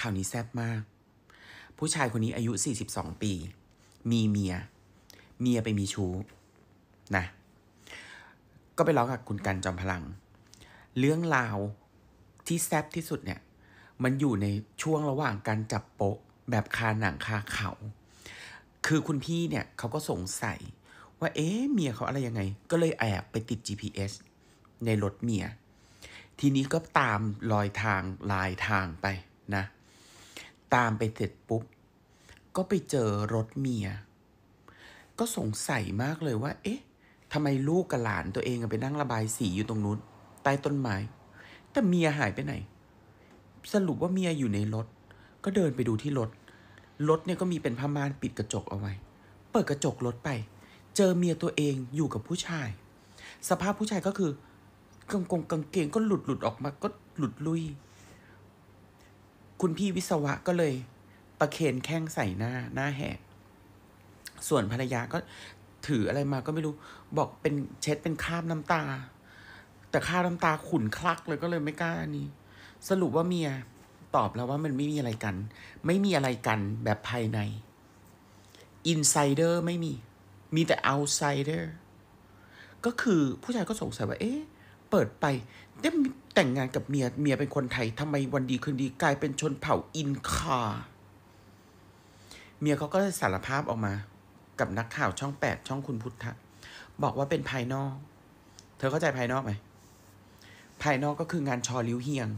ข่าวนี้แซ่บมาก ผู้ชายคนนี้อายุ 42 ปี มีเมีย เมียไปมีชู้ นะ ก็ไปร้องกับคุณกันจอมพลัง เรื่องราวที่แซ่บที่สุดเนี่ย มันอยู่ในช่วงระหว่างการจับโปะแบบคาหนังคาเขา คือคุณพี่เนี่ยเขาก็สงสัยว่าเอ๊ะเมียเขาอะไรยังไง ก็เลยแอบไปติด GPS ในรถเมีย ทีนี้ก็ตามรอยทางลายทางไปนะตามไปเสร็จปุ๊บ ก็ไปเจอรถเมีย ก็สงสัยมากเลยว่า เอ๊ะทำไมลูกกับหลานตัวเองไปนั่งระบายสีอยู่ตรงนู้น ใต้ต้นไม้แต่เมียหายไปไหน สรุปว่าเมียอยู่ในรถ ก็เดินไปดูที่รถ รถเนี่ยก็มีเป็นผ้าม่านปิดกระจกเอาไว้ เปิดกระจกรถไป เจอเมียตัวเองอยู่กับผู้ชาย สภาพผู้ชายก็คือกางกางเกงก็หลุดหลุดออกมาก็หลุดลุยคุณพี่วิศวะก็เลยประเคนแข้งใส่หน้า หน้าแหก ส่วนภรรยาก็ถืออะไรมาก็ไม่รู้ บอกเป็นเช็ดเป็นคราบน้ำตา แต่คราบน้ำตาขุ่นคลักเลยก็เลยไม่กล้านี้ สรุปว่าเมียตอบแล้วว่ามันไม่มีอะไรกัน ไม่มีอะไรกันแบบภายในอินไซเดอร์ไม่มี มีแต่เอาไซเดอร์ก็คือผู้ชายก็สงสัยว่าเอ๊ะเปิดไปได้แต่งงานกับเมียเมียเป็นคนไทยทำไมวันดีคืนดีกลายเป็นชนเผ่าอินคาเมียเขาก็สารภาพออกมา กับนักข่าวช่องแปดช่องคุณพุทธะ บอกว่าเป็นภายนอก เธอเข้าใจภายนอกไหม ภายนอกก็คืองานชอริ้วเฮียง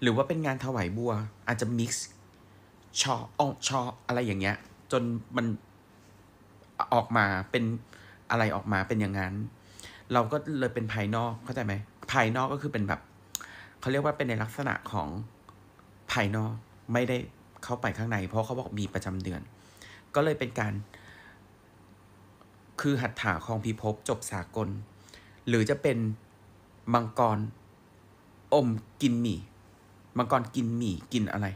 หรือว่าเป็นงานถวายบัว อาจจะมิกซ์ ชออชออะไรอย่างเงี้ยจนมันออกมาเป็นอะไรออกมาเป็นอย่างนั้นเราก็เลยเป็นภายนอก เข้าใจไหม ภายนอกก็คือเป็นแบบเขาเรียกว่าเป็นในลักษณะของภายนอกไม่ได้เข้าไปข้างในเพราะเขาบอกมีประจำเดือน ก็เลยเป็นการ คือหัตถาของพิภพจบสากล หรือจะเป็นมังกรอมกินหมี่มังกรกินหมี่กินอะไร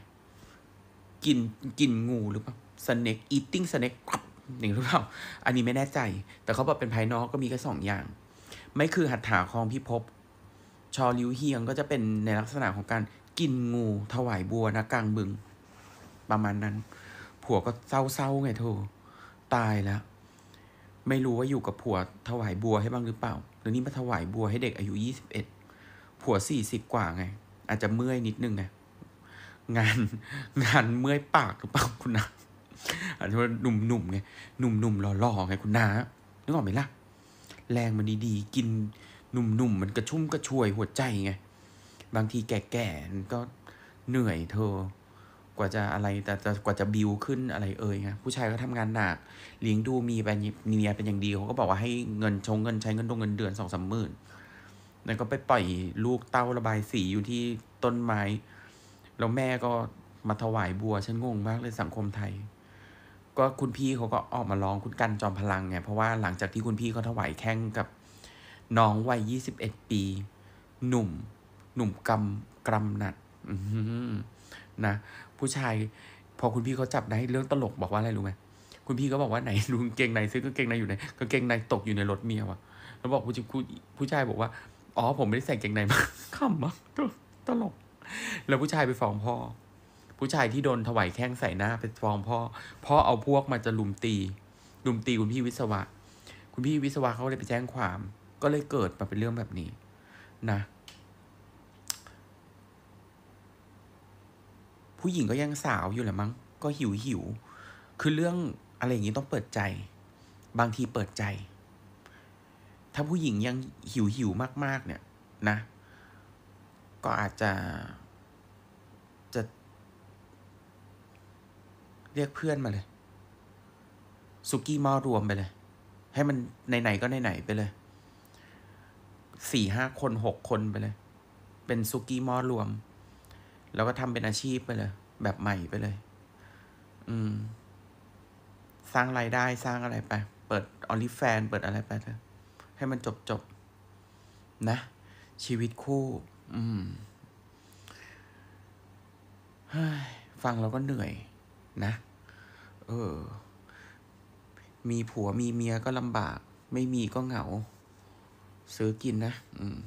กินกินงูหรือเปล่าสเน็กอีติ้งสเน็กอย่างหรือเปล่าอันนี้ไม่แน่ใจแต่เขาบอกเป็นภายนอกก็มีแค่สองอย่างไม่คือหัตถาของพิภพชอลิวเฮียงก็จะเป็นในลักษณะของการกินงู ถวายบัวนะกลางบึง ประมาณนั้น ผัวก็เศร้าๆไงเธอตายแล้ว ไม่รู้ว่าอยู่กับผัวถวายบัวให้บ้างหรือเปล่า หรือนี่มาถวายบัวให้เด็กอายุยี่สิบเอ็ด ผัวสี่สิบกว่าไง อาจจะเมื่อยนิดนึงไง งานงานเมื่อยปากหรือเปล่าคุณนะอาจจะว่าหนุ่มๆไงหนุ่มๆหล่อๆไงคุณนะนึกออกไหมล่ะแรงมันดีๆ กินหนุ่มๆมมันกระชุ่มกระชวยหัวใจไง บางทีแก่ๆก็เหนื่อยเธอกว่าจะอะไรแต่กว่าจะบิวขึ้นอะไรเอ่ยไงผู้ชายก็ทำงานหนักเลี้ยงดูมีเป็นเมียเป็นอย่างดีเขาก็บอกว่าให้เงินชงเงินใช้เงินตรงเงินเดือนสองสามหมื่นแล้วก็ไปปล่อยลูกเต้าระบายสีอยู่ที่ต้นไม้ แล้วแม่ก็มาถวายบัวฉันงงมากเลยสังคมไทยก็คุณพี่เขาก็ออกมาร้องคุณกันจอมพลังไงเพราะว่าหลังจากที่คุณพี่เขาถวายแข้งกับ น้องวัยยี่สิบเอ็ดปี หนุ่ม หนุ่มกำกำหนัดนะ ผู้ชาย พอคุณพี่เขาจับได้เรื่องตลกบอกว่าอะไรรู้ไหมคุณพี่ก็บอกว่าไหนลุงเกงในซื้อก็งเกงในอยู่ไหนก็เกงในตกอยู่ในรถเมียวะแล้วบอกผู้ชายผู้ชายบอกว่า อ๋อ ผมไม่ได้ใส่เกงในมาขำมากตลก แล้วผู้ชายไปฟ้องพ่อผู้ชายที่โดนถวายแข้งใส่หน้าไปฟ้องพ่อพ่อเอาพวกมาจะลุมตี ลุมตีคุณพี่วิศวะ คุณพี่วิศวะเขาเลยไปแจ้งความ ก็เลยเกิดมาเป็นเรื่องแบบนี้นะ ผู้หญิงก็ยังสาวอยู่แหละมั้ง ก็หิวหิวคือเรื่องอะไรอย่างนี้ต้องเปิดใจ บางทีเปิดใจ ถ้าผู้หญิงยังหิวหิวมาก ๆ เนี่ย นะ ก็อาจจะเรียกเพื่อนมาเลย สุกี้มอรวมไปเลย ให้มันไหนๆก็ไหนๆไปเลย สี่ห้าคนหกคนไปเลย เป็นสุกี้มอรวม แล้วก็ทำเป็นอาชีพไปเลย แบบใหม่ไปเลย อืม สร้างไรายได้สร้างอะไรไป เปิดออลิแฟนเปิดอะไรไปเถอะ ให้มันจบจบนะ ชีวิตคู่ อืมฟังเราก็เหนื่อยนะ เออ มีผัวมีเมียก็ลำบาก ไม่มีก็เหงา ซื้อกินนะอืม